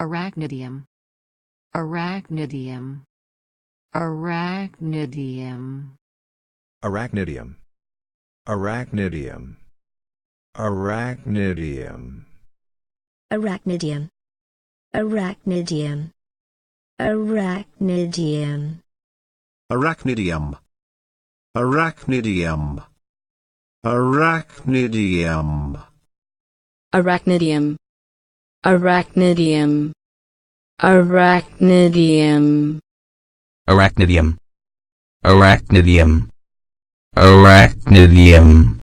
Arachnidium. Arachnidium. Arachnidium. Arachnidium. Arachnidium. Arachnidium. Arachnidium. Arachnidium. Arachnidium. Arachnidium. Arachnidium. Arachnidium. Arachnidium. Arachnidium. Arachnidium. Arachnidium. Arachnidium. Arachnidium.